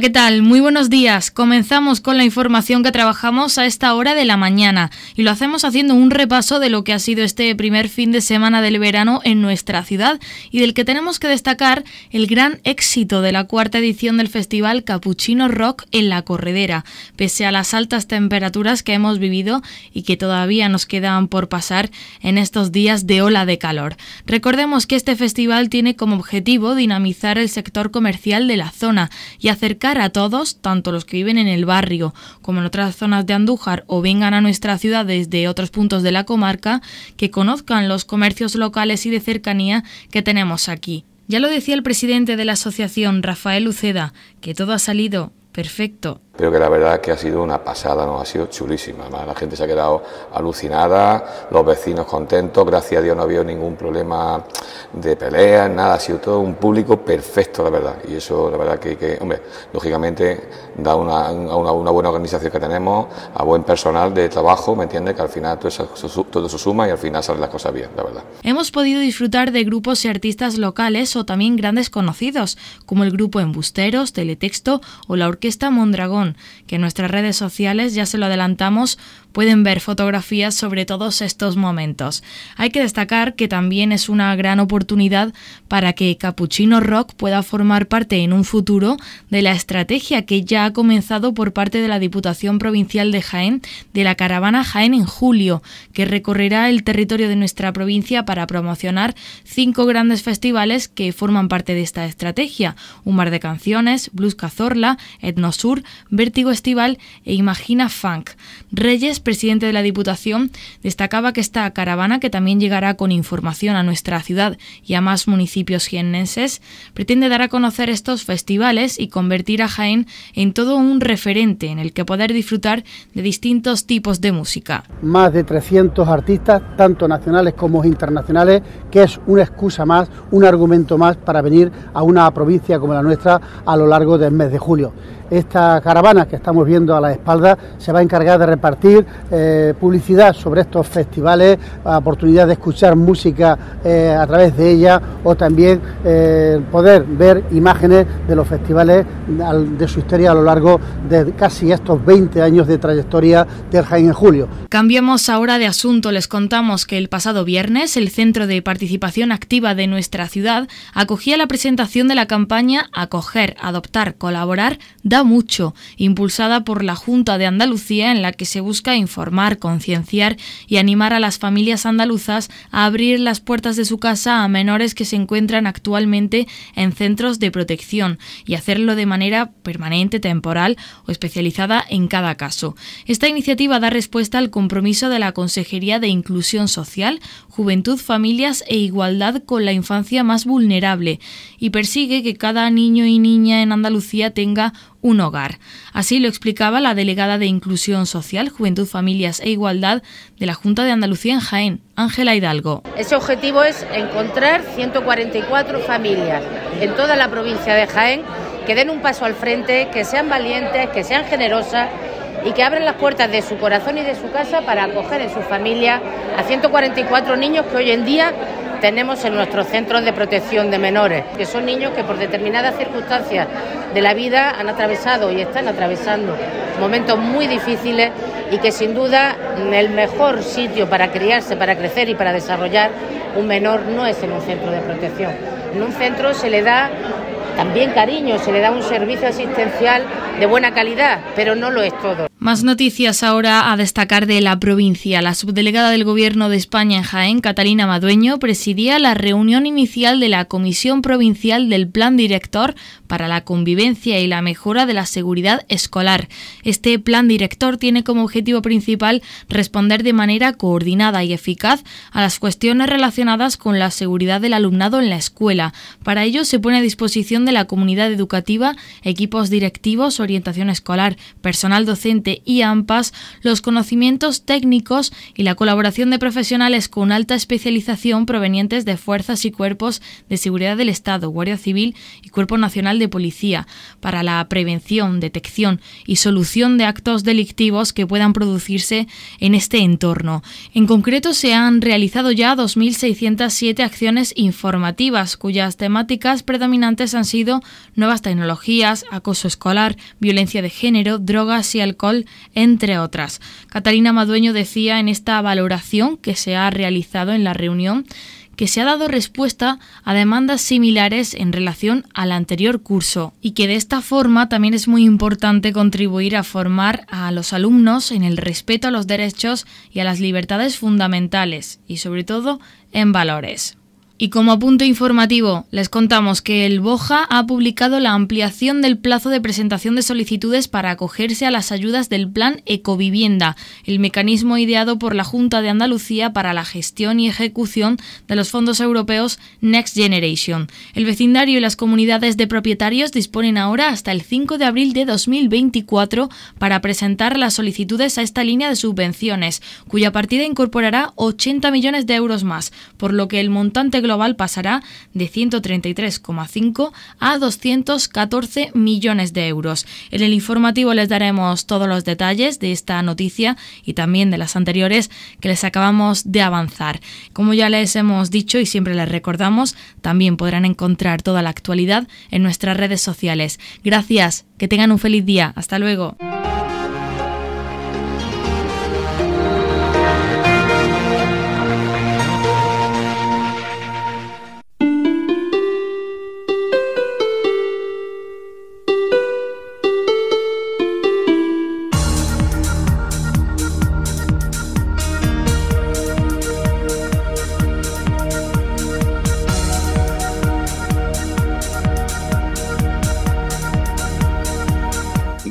¿qué tal? Muy buenos días. Comenzamos con la información que trabajamos a esta hora de la mañana y lo hacemos haciendo un repaso de lo que ha sido este primer fin de semana del verano en nuestra ciudad y del que tenemos que destacar el gran éxito de la cuarta edición del festival Capuchino Rock en la Corredera. Pese a las altas temperaturas que hemos vivido y que todavía nos quedan por pasar en estos días de ola de calor. Recordemos que este festival tiene como objetivo dinamizar el sector comercial de la zona y acercar a todos, tanto los que viven en el barrio como en otras zonas de Andújar o vengan a nuestra ciudad desde otros puntos de la comarca, que conozcan los comercios locales y de cercanía que tenemos aquí. Ya lo decía el presidente de la asociación, Rafael Luceda, que todo ha salido perfecto pero que la verdad que ha sido una pasada, no ha sido chulísima. la gente se ha quedado alucinada, los vecinos contentos, gracias a Dios no ha habido ningún problema de pelea, nada, ha sido todo un público perfecto, la verdad. Y eso, la verdad que, que hombre, lógicamente da una, buena organización que tenemos, a buen personal de trabajo, ¿me entiende, Que al final todo se todo eso suma y al final salen las cosas bien, la verdad. Hemos podido disfrutar de grupos y artistas locales o también grandes conocidos, como el grupo Embusteros, Teletexto o la Orquesta Mondragón que en nuestras redes sociales, ya se lo adelantamos, pueden ver fotografías sobre todos estos momentos. Hay que destacar que también es una gran oportunidad para que Capuchino Rock pueda formar parte en un futuro de la estrategia que ya ha comenzado por parte de la Diputación Provincial de Jaén de la caravana Jaén en julio, que recorrerá el territorio de nuestra provincia para promocionar cinco grandes festivales que forman parte de esta estrategia: Un Mar de Canciones, Blues Cazorla, Etnosur, Vértigo Estival e Imagina Funk. Reyes presidente de la Diputación, destacaba que esta caravana, que también llegará con información a nuestra ciudad y a más municipios jiennenses, pretende dar a conocer estos festivales y convertir a Jaén en todo un referente en el que poder disfrutar de distintos tipos de música. Más de 300 artistas, tanto nacionales como internacionales, que es una excusa más, un argumento más para venir a una provincia como la nuestra a lo largo del mes de julio esta caravana que estamos viendo a la espalda se va a encargar de repartir eh, publicidad sobre estos festivales, oportunidad de escuchar música eh, a través de ella o también eh, poder ver imágenes de los festivales de su historia a lo largo de casi estos 20 años de trayectoria del Jaén en Julio. Cambiamos ahora de asunto, les contamos que el pasado viernes el Centro de Participación Activa de nuestra ciudad acogía la presentación de la campaña Acoger, Adoptar, Colaborar, Dar mucho, impulsada por la Junta de Andalucía, en la que se busca informar, concienciar y animar a las familias andaluzas a abrir las puertas de su casa a menores que se encuentran actualmente en centros de protección y hacerlo de manera permanente, temporal o especializada en cada caso. Esta iniciativa da respuesta al compromiso de la Consejería de Inclusión Social, Juventud, Familias e Igualdad con la infancia más vulnerable y persigue que cada niño y niña en Andalucía tenga un hogar. Así lo explicaba la delegada de Inclusión Social, Juventud, Familias e Igualdad de la Junta de Andalucía en Jaén, Ángela Hidalgo. Ese objetivo es encontrar 144 familias en toda la provincia de Jaén que den un paso al frente, que sean valientes, que sean generosas y que abran las puertas de su corazón y de su casa para acoger en su familia a 144 niños que hoy en día tenemos en nuestros centros de protección de menores, que son niños que por determinadas circunstancias de la vida han atravesado y están atravesando momentos muy difíciles y que sin duda el mejor sitio para criarse, para crecer y para desarrollar un menor no es en un centro de protección. En un centro se le da también cariño, se le da un servicio asistencial de buena calidad, pero no lo es todo. Más noticias ahora a destacar de la provincia. La subdelegada del Gobierno de España en Jaén, Catalina Madueño, presidía la reunión inicial de la Comisión Provincial del Plan Director para la Convivencia y la Mejora de la Seguridad Escolar. Este plan director tiene como objetivo principal responder de manera coordinada y eficaz a las cuestiones relacionadas con la seguridad del alumnado en la escuela. Para ello se pone a disposición de la comunidad educativa, equipos directivos, orientación escolar, personal docente, y AMPAS, los conocimientos técnicos y la colaboración de profesionales con alta especialización provenientes de fuerzas y cuerpos de seguridad del Estado, Guardia Civil y Cuerpo Nacional de Policía, para la prevención, detección y solución de actos delictivos que puedan producirse en este entorno. En concreto, se han realizado ya 2.607 acciones informativas, cuyas temáticas predominantes han sido nuevas tecnologías, acoso escolar, violencia de género, drogas y alcohol entre otras. Catalina Madueño decía en esta valoración que se ha realizado en la reunión que se ha dado respuesta a demandas similares en relación al anterior curso y que de esta forma también es muy importante contribuir a formar a los alumnos en el respeto a los derechos y a las libertades fundamentales y sobre todo en valores. Y como punto informativo, les contamos que el Boja ha publicado la ampliación del plazo de presentación de solicitudes para acogerse a las ayudas del Plan Ecovivienda, el mecanismo ideado por la Junta de Andalucía para la gestión y ejecución de los fondos europeos Next Generation. El vecindario y las comunidades de propietarios disponen ahora hasta el 5 de abril de 2024 para presentar las solicitudes a esta línea de subvenciones, cuya partida incorporará 80 millones de euros más, por lo que el montante global pasará de 133,5 a 214 millones de euros. En el informativo les daremos todos los detalles de esta noticia y también de las anteriores que les acabamos de avanzar. Como ya les hemos dicho y siempre les recordamos, también podrán encontrar toda la actualidad en nuestras redes sociales. Gracias, que tengan un feliz día. Hasta luego.